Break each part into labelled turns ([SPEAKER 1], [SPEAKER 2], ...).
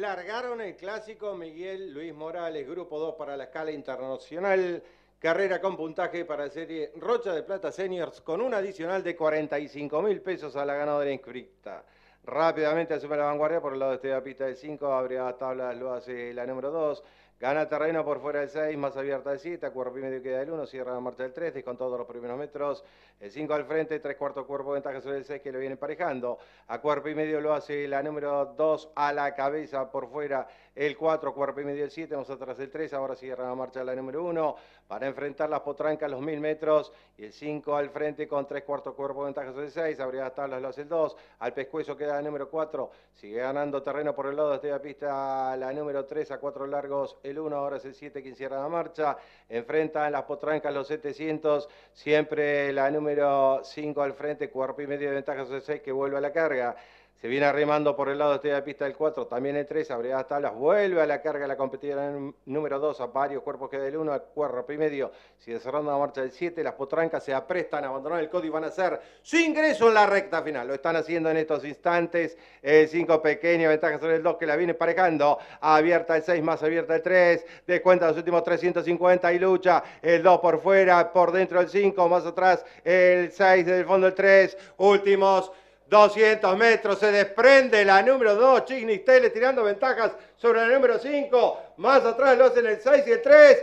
[SPEAKER 1] Largaron el clásico Miguel Luis Morales, grupo 2 para la escala internacional. Carrera con puntaje para la serie Rocha de Plata Seniors con un adicional de 45 mil pesos a la ganadora inscripta. Rápidamente asume la vanguardia por el lado de este de pista del 5, abre a tablas, lo hace la número 2. Gana terreno por fuera el 6, más abierta el 7, a cuerpo y medio queda el 1, cierra la marcha del 3, con todos los primeros metros, el 5 al frente, 3 cuartos cuerpo, ventaja sobre el 6 que lo viene parejando. A cuerpo y medio lo hace la número 2 a la cabeza por fuera, el 4, cuerpo y medio el 7, vamos atrás el 3, ahora cierra la marcha la número 1 para enfrentar las potrancas los 1000 metros y el 5 al frente con 3 cuartos cuerpo, ventaja sobre el 6, abría las tablas, lo hace el 2, al pescuezo queda la número 4, sigue ganando terreno por el lado de esta pista la número 3 a 4 largos el 1, ahora es el 7 quien cierra la marcha. Enfrentan en las potrancas los 700, siempre la número 5 al frente, cuerpo y medio de ventaja, 6 que vuelve a la carga. Se viene arrimando por el lado de la pista del 4, también el 3, Abre las tablas, vuelve a la carga la competidora número 2, a varios cuerpos que del 1 al cuerpo y medio. Si cerrando la marcha del 7, las potrancas se aprestan, a abandonar el código y van a hacer su ingreso en la recta final. Lo están haciendo en estos instantes. El 5 pequeño, ventaja sobre el 2 que la viene parejando. Abierta el 6, más abierta el 3. De cuenta, los últimos 350 y lucha. El 2 por fuera, por dentro el 5, más atrás el 6 desde el fondo el 3. Últimos. 200 metros, se desprende la número 2, Chignistele tirando ventajas sobre la número 5, más atrás lo hacen el 6 y el 3,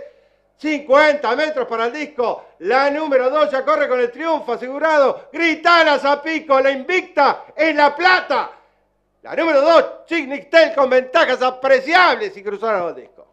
[SPEAKER 1] 50 metros para el disco, la número 2 ya corre con el triunfo asegurado, Gritan a Zapico, la invicta en la plata, la número 2, Nick con ventajas apreciables y cruzaron los discos.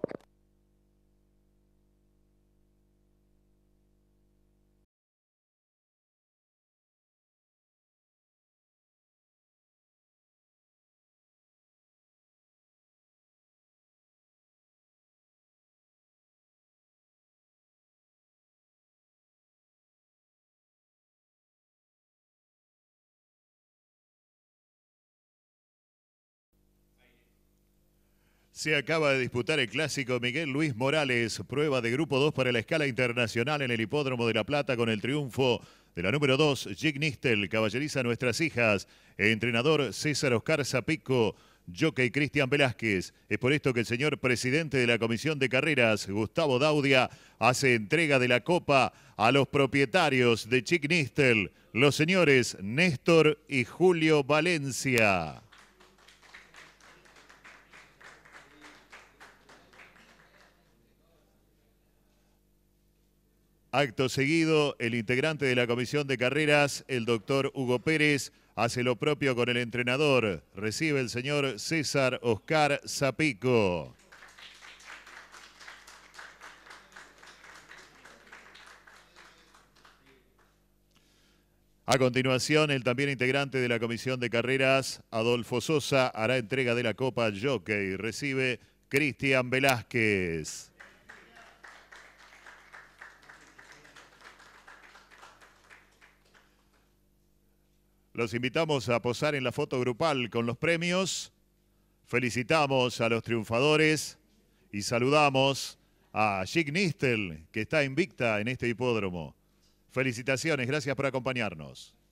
[SPEAKER 2] Se acaba de disputar el clásico Miguel Luis Morales, prueba de grupo 2 para la escala internacional en el Hipódromo de La Plata con el triunfo de la número 2, Jig Nistel, caballeriza Nuestras Hijas, entrenador César Oscar Zapico, jockey Cristian Velázquez. Es por esto que el señor presidente de la Comisión de Carreras, Gustavo Daudia, hace entrega de la copa a los propietarios de Chick Nistel, los señores Néstor y Julio Valencia. Acto seguido, el integrante de la comisión de carreras, el doctor Hugo Pérez, hace lo propio con el entrenador. Recibe el señor César Oscar Zapico. A continuación, el también integrante de la comisión de carreras, Adolfo Sosa, hará entrega de la Copa Jockey. Recibe Cristian Velázquez. Los invitamos a posar en la foto grupal con los premios. Felicitamos a los triunfadores y saludamos a Chic Nistel, que está invicta en este hipódromo. Felicitaciones, gracias por acompañarnos.